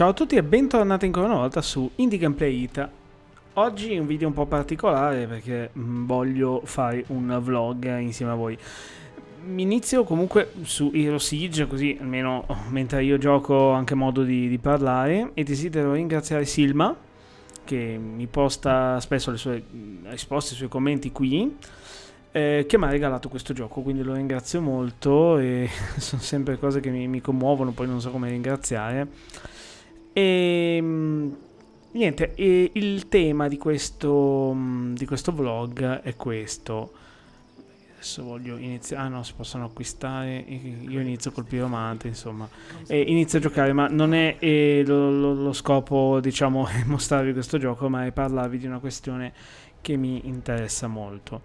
Ciao a tutti e bentornati ancora una volta su Indie Gameplay Ita. Oggi è un video un po' particolare perché mm, voglio fare un vlog insieme a voi. Inizio comunque su Hero Siege, così almeno mentre io gioco ho anche modo di, di parlare. E desidero ringraziare Silma, che mi posta spesso le sue mm, risposte, i suoi commenti qui. Eh, che mi ha regalato questo gioco, quindi lo ringrazio molto e sono sempre cose che mi, mi commuovono, poi non so come ringraziare. E ehm, niente, e il tema di questo, mm, di questo vlog è questo. Adesso voglio iniziare. Ah no, si possono acquistare. Io inizio col piromante, insomma. E inizio a giocare, ma non è eh, lo, lo, lo, scopo, diciamo, mostrarvi questo gioco, ma è parlarvi di una questione che mi interessa molto.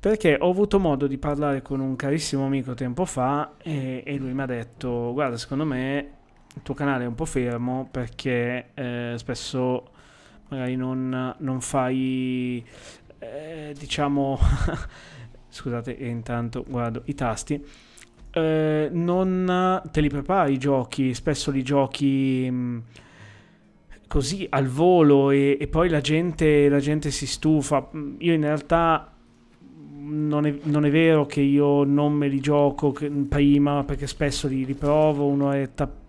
Perché ho avuto modo di parlare con un carissimo amico tempo fa e, eh, e lui mi ha detto, guarda, secondo me il tuo canale è un po' fermo perché eh, spesso magari non, non fai, eh, diciamo, scusate, intanto guardo i tasti. Eh, non te li prepari i giochi, spesso li giochi mm, così al volo e, e poi la gente, la gente, si stufa. Mm, io in realtà non è, non è, vero che io non me li gioco prima perché spesso li riprovo un'oretta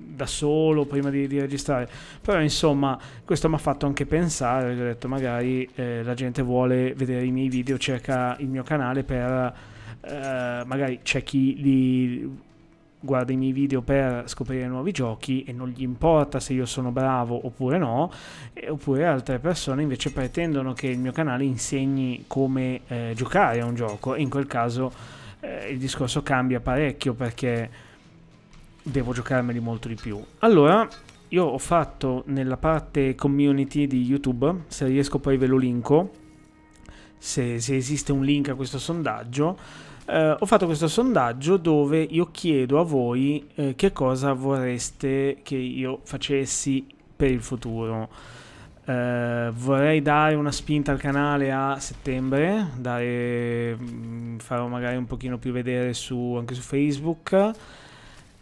da solo prima di, di registrare. Però insomma, questo mi ha fatto anche pensare, ho detto magari eh, la gente vuole vedere i miei video, cerca il mio canale per eh, magari c'è chi li guarda i miei video per scoprire nuovi giochi e non gli importa se io sono bravo oppure no, e, oppure altre persone invece pretendono che il mio canale insegni come eh, giocare a un gioco e in quel caso eh, il discorso cambia parecchio perché devo giocarmeli molto di più. Allora, io ho fatto nella parte community di YouTube, se riesco poi ve lo linko, se, se esiste un link a questo sondaggio, eh, ho fatto questo sondaggio dove io chiedo a voi eh, che cosa vorreste che io facessi per il futuro. Eh, vorrei dare una spinta al canale a settembre, dare, mm, farò magari un pochino più vedere su, anche su Facebook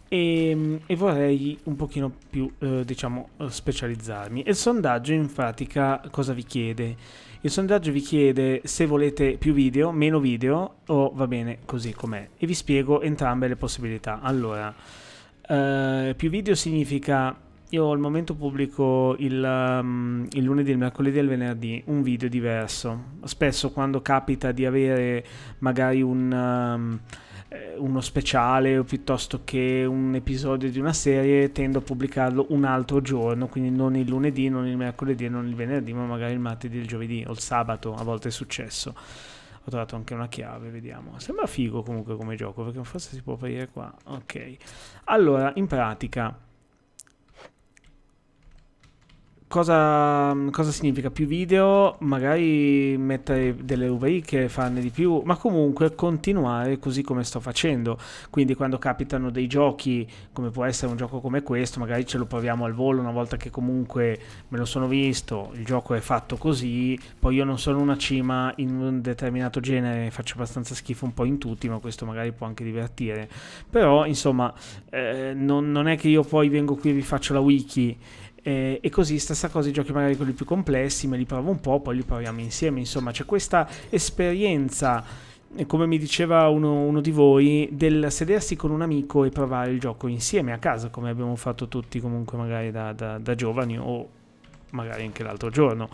e, ehm, e, vorrei un pochino più eh, diciamo eh, specializzarmi. Il sondaggio in pratica cosa vi chiede? Il sondaggio vi chiede se volete più video, meno video o va bene così com'è e vi spiego entrambe le possibilità. Allora, eh, più video significa io al momento pubblico il, um, il, lunedì, il mercoledì e il venerdì un video diverso. Spesso quando capita di avere magari un... Um, eh, uno speciale piuttosto che un episodio di una serie tendo a pubblicarlo un altro giorno quindi non il lunedì non il mercoledì e non il venerdì ma magari il martedì il giovedì o il sabato a volte è successo ho trovato anche una chiave vediamo sembra figo comunque come gioco perché forse si può aprire qua ok allora in pratica Cosa, cosa, significa? Più video, magari mettere delle rubriche, farne di più, ma comunque continuare così come sto facendo. Quindi quando capitano dei giochi, come può essere un gioco come questo, magari ce lo proviamo al volo una volta che comunque me lo sono visto, il gioco è fatto così, poi io non sono una cima in un determinato genere, faccio abbastanza schifo un po' in tutti, ma questo magari può anche divertire. Però insomma, eh, non, non è che io poi vengo qui e vi faccio la wiki eh, e così stessa cosa i giochi magari quelli più complessi, me li provo un po', poi li proviamo insieme. Insomma, c'è questa esperienza, eh, come mi diceva uno, uno di voi, del sedersi con un amico e provare il gioco insieme a casa, come abbiamo fatto tutti comunque magari da, da, da giovani o magari anche l'altro giorno.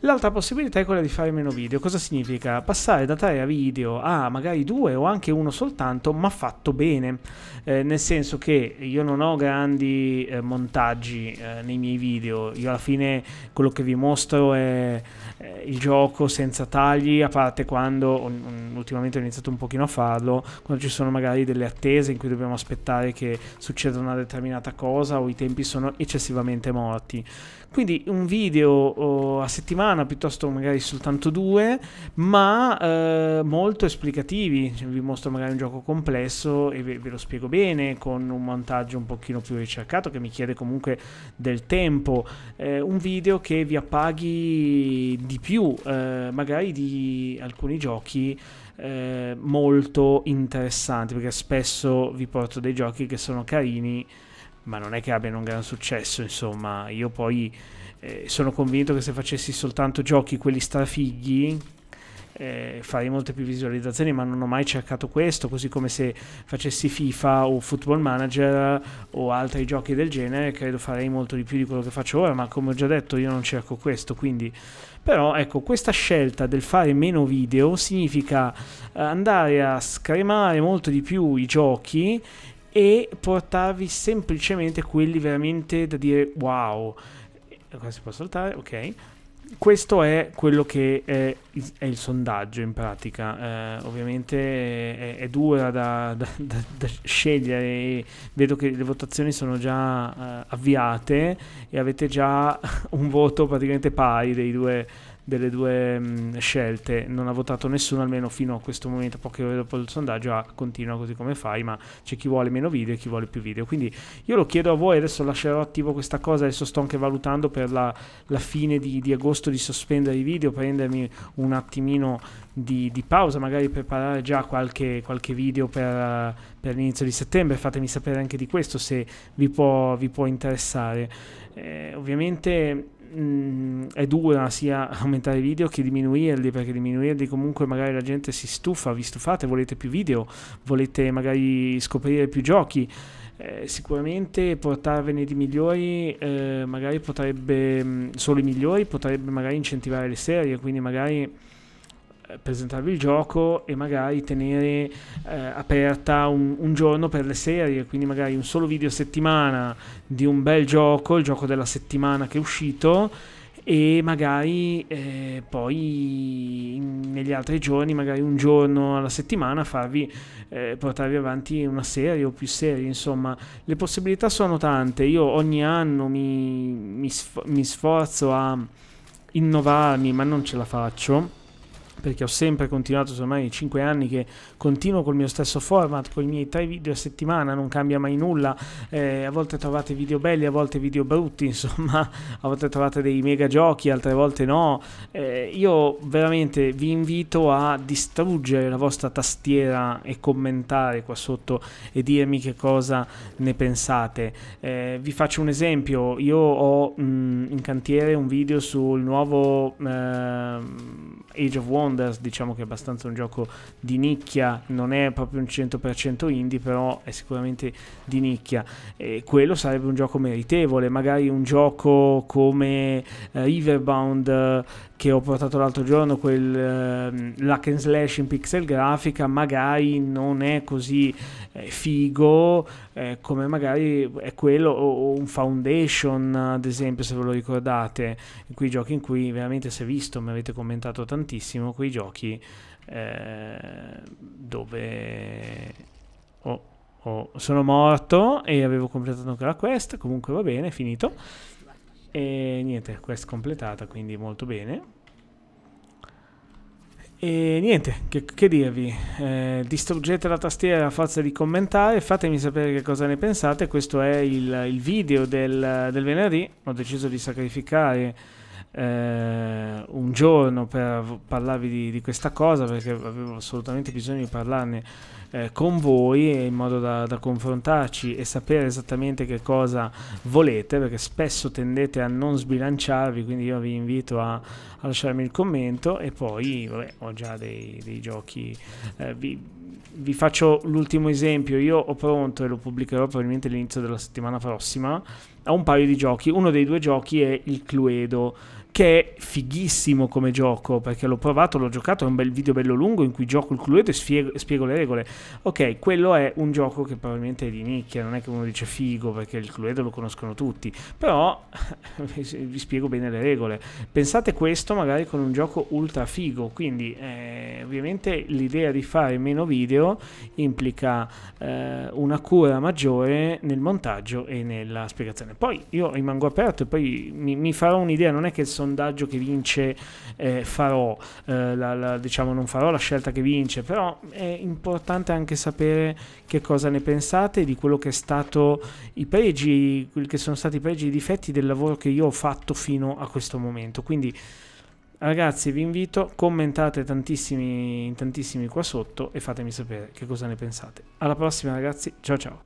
L'altra possibilità è quella di fare meno video. Cosa significa? Passare da 3 a video a magari due o anche uno soltanto, ma fatto bene. Eh, nel senso che io non ho grandi eh, montaggi eh, nei miei video. Io alla fine quello che vi mostro è eh, il gioco senza tagli, a parte quando mm, ultimamente ho iniziato un pochino a farlo, quando ci sono magari delle attese in cui dobbiamo aspettare che succeda una determinata cosa o i tempi sono eccessivamente morti. Quindi un video oh, a settimana piuttosto magari soltanto due, ma eh, molto esplicativi. Cioè, vi mostro magari un gioco complesso e ve, ve, lo spiego bene con un montaggio un pochino più ricercato che mi chiede comunque del tempo. Eh, un video che vi appaghi di più, eh, magari di alcuni giochi. Eh, molto interessanti perché spesso vi porto dei giochi che sono carini ma non è che abbiano un gran successo, insomma, io poi eh, sono convinto che se facessi soltanto giochi quelli strafighi eh, farei molte più visualizzazioni, ma non ho mai cercato questo, così come se facessi FIFA o Football Manager o altri giochi del genere, credo farei molto di più di quello che faccio ora, ma come ho già detto io non cerco questo, quindi però ecco, questa scelta del fare meno video significa andare a scremare molto di più i giochi e portarvi semplicemente quelli veramente da dire wow. Qua si può saltare, ok. Questo è quello che è, è il sondaggio in pratica, eh, ovviamente è, è dura da, da, da, da, scegliere, vedo che le votazioni sono già eh, avviate e avete già un voto praticamente pari dei due, delle due mh, mm, scelte non ha votato nessuno almeno fino a questo momento poche ore dopo il sondaggio ah, continua così come fai ma c'è chi vuole meno video e chi vuole più video quindi io lo chiedo a voi adesso lascerò attivo questa cosa adesso sto anche valutando per la, la fine di, di, agosto di sospendere i video prendermi un attimino di, di pausa magari preparare già qualche, qualche video per, per, l'inizio di settembre fatemi sapere anche di questo se vi può, vi può interessare eh, ovviamente mh, mm, è dura sia aumentare i video che diminuirli, perché diminuirli comunque magari la gente si stufa, vi stufate, volete più video, volete magari scoprire più giochi. Eh, sicuramente portarvene di migliori eh, magari potrebbe mm, solo i migliori potrebbe magari incentivare le serie quindi magari eh, presentarvi il gioco e magari tenere eh, aperta un, un, giorno per le serie, quindi magari un solo video a settimana di un bel gioco, il gioco della settimana che è uscito e magari eh, poi in, negli altri giorni, magari un giorno alla settimana farvi eh, portarvi avanti una serie o più serie, insomma, le possibilità sono tante. Io ogni anno mi, mi, sf- mi sforzo a innovarmi, ma non ce la faccio perché ho sempre continuato, sono ormai 5 anni che continuo col mio stesso format, con i miei tre video a settimana, non cambia mai nulla, eh, a volte trovate video belli, a volte video brutti, insomma, a volte trovate dei mega giochi, altre volte no. Eh, io veramente vi invito a distruggere la vostra tastiera e commentare qua sotto e dirmi che cosa ne pensate. Eh, vi faccio un esempio, io ho mh, mm, in cantiere un video sul nuovo... Ehm, Age of Wonders diciamo che è abbastanza un gioco di nicchia, non è proprio un 100% indie, però è sicuramente di nicchia. E quello sarebbe un gioco meritevole, magari un gioco come eh, Riverbound che ho portato l'altro giorno, quel eh, hack and slash in pixel grafica, magari non è così eh, figo eh, come magari è quello o, o, un Foundation, ad esempio, se ve lo ricordate, in quei giochi in cui veramente si è visto, mi avete commentato tantissimo, quei giochi eh, dove... Oh, oh, sono morto e avevo completato ancora quest, comunque va bene, è finito. E niente, quest completata, quindi molto bene. E niente, che, che dirvi? Eh, distruggete la tastiera a forza di commentare, fatemi sapere che cosa ne pensate. Questo è il, il video del, del venerdì. Ho deciso di sacrificare eh, un giorno per parlarvi di, di, questa cosa perché avevo assolutamente bisogno di parlarne eh, con voi in modo da, da, confrontarci e sapere esattamente che cosa volete perché spesso tendete a non sbilanciarvi quindi io vi invito a, a lasciarmi il commento e poi vabbè, ho già dei, dei giochi eh, vi, vi faccio l'ultimo esempio. Io ho pronto e lo pubblicherò probabilmente all'inizio della settimana prossima. ho un paio di giochi. Uno dei due giochi è il Cluedo che è fighissimo come gioco, perché l'ho provato, l'ho giocato, è un bel video bello lungo in cui gioco il cluedo e spiego, spiego, le regole. Ok, quello è un gioco che probabilmente è di nicchia, non è che uno dice figo, perché il cluedo lo conoscono tutti, però vi spiego bene le regole. Pensate questo magari con un gioco ultra figo, quindi eh, ovviamente l'idea di fare meno video implica eh, una cura maggiore nel montaggio e nella spiegazione. Poi io rimango aperto e poi mi, mi farò un'idea, non è che sono sondaggio che vince eh, farò, eh, la, la, diciamo non farò la scelta che vince, però è importante anche sapere che cosa ne pensate di quello che è stato i pregi, quelli che sono stati i pregi e i difetti del lavoro che io ho fatto fino a questo momento. Quindi ragazzi vi invito, commentate tantissimi, tantissimi qua sotto e fatemi sapere che cosa ne pensate. Alla prossima ragazzi, ciao ciao!